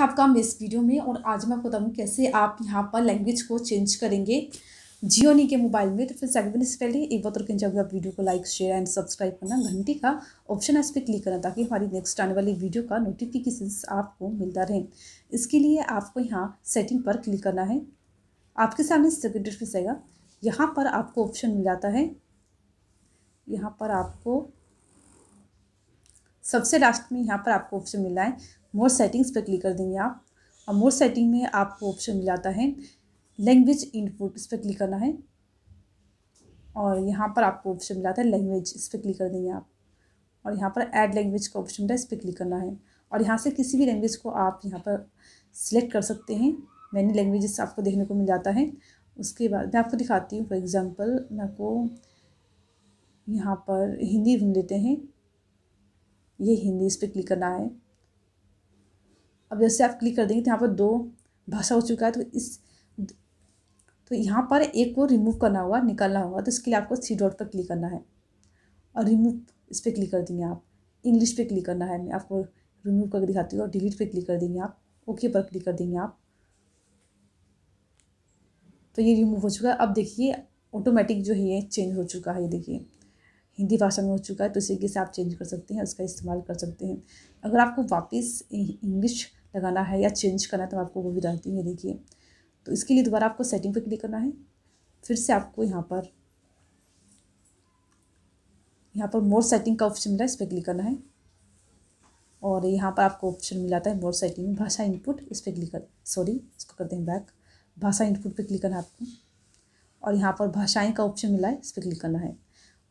हैं आपका हम इस वीडियो में और आज मैं आपको बताऊँ कैसे आप यहाँ पर लैंग्वेज को चेंज करेंगे जियोनी के मोबाइल में तो फिर सेगमेंट से पहले एक बार और जब आप वीडियो को लाइक शेयर एंड सब्सक्राइब करना घंटी का ऑप्शन है इस पर क्लिक करना ताकि हमारी नेक्स्ट आने वाली वीडियो का नोटिफिकेशन आपको मिलता रहे इसके लिए आपको यहाँ सेटिंग पर क्लिक करना है आपके सामने सेकेंड डिस्प्लेस आएगा यहाँ पर आपको ऑप्शन मिल जाता है यहाँ पर आपको सबसे लास्ट में यहाँ पर आपको ऑप्शन मिला है मोर सेटिंग्स पर क्लिक कर देंगे आप और मोर सेटिंग में आपको ऑप्शन मिल जाता है लैंग्वेज इनपुट इस पर क्लिक करना है और यहाँ पर आपको ऑप्शन मिल जाता है लैंग्वेज इस पर क्लिक कर देंगे आप और यहाँ पर ऐड लैंग्वेज का ऑप्शन मिला है इस पर क्लिक करना है और यहाँ से किसी भी लैंग्वेज को आप यहाँ पर सिलेक्ट कर सकते हैं मैनी लैंग्वेजेस आपको देखने को मिल जाता है उसके बाद मैं आपको दिखाती हूँ फॉर एग्ज़ाम्पल मैं आपको यहाँ पर हिंदी ढूंढ लेते हैं ये हिंदी इस पर क्लिक करना है अब जैसे आप क्लिक कर देंगे तो यहाँ पर दो भाषा हो चुका है तो इस तो यहाँ पर एक को रिमूव करना होगा निकालना होगा तो इसके लिए आपको थ्री डॉट पर क्लिक करना है और रिमूव इस पर क्लिक कर देंगे आप इंग्लिश पे क्लिक करना है मैं आपको रिमूव करके दिखाती हूँ और डिलीट पे क्लिक कर देंगे आप ओके पर क्लिक कर देंगे आप तो ये रिमूव हो चुका है अब देखिए ऑटोमेटिक जो है ये चेंज हो चुका है ये देखिए हिंदी भाषा में हो चुका है तो इसी के से आप चेंज कर सकते हैं उसका इस्तेमाल कर सकते हैं अगर आपको वापस इंग्लिश लगाना है या चेंज करना है तो मैं आपको वो भी डालती हूँ देखिए तो इसके लिए दोबारा आपको सेटिंग पर क्लिक करना है फिर से आपको यहाँ पर यहाँ पर मोर सेटिंग का ऑप्शन मिला है इस पर क्लिक करना है और यहाँ पर आपको ऑप्शन मिल जाता है मोर सेटिंग भाषा इनपुट इस पर क्लिक कर सॉरी इसको करते हैं बैक भाषा इनपुट पर क्लिक करना है आपको और यहाँ पर भाषाएं का ऑप्शन मिला है इस पर क्लिक करना है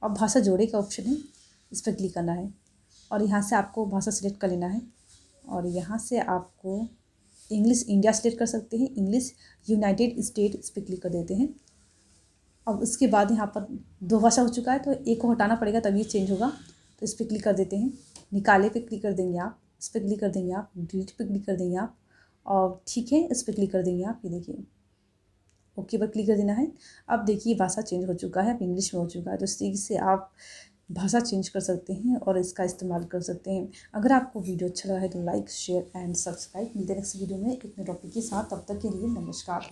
और भाषा जोड़े का ऑप्शन है इस पर क्लिक करना है और यहाँ से आपको भाषा सिलेक्ट कर लेना है और यहाँ से आपको इंग्लिश इंडिया सेलेक्ट कर सकते हैं इंग्लिश यूनाइटेड स्टेट इस पर क्लिक कर देते हैं अब उसके बाद यहाँ पर दो भाषा हो चुका है तो एक को हटाना पड़ेगा तभी चेंज होगा तो इस पर क्लिक कर देते हैं निकाले पे क्लिक कर देंगे आप इस पर क्लिक कर देंगे आप डिलीट पे क्लिक कर देंगे आप और ठीक है इस पर क्लिक कर देंगे आप ये देखिए ओके पर क्लिक कर देना है अब देखिए भाषा चेंज हो चुका है अब इंग्लिश में हो चुका है तो इस तरीके से आप भाषा चेंज कर सकते हैं और इसका इस्तेमाल कर सकते हैं अगर आपको वीडियो अच्छा लगा है तो लाइक शेयर एंड सब्सक्राइब मिलते नेक्स्ट वीडियो में एक नए टॉपिक के साथ तब तक के लिए नमस्कार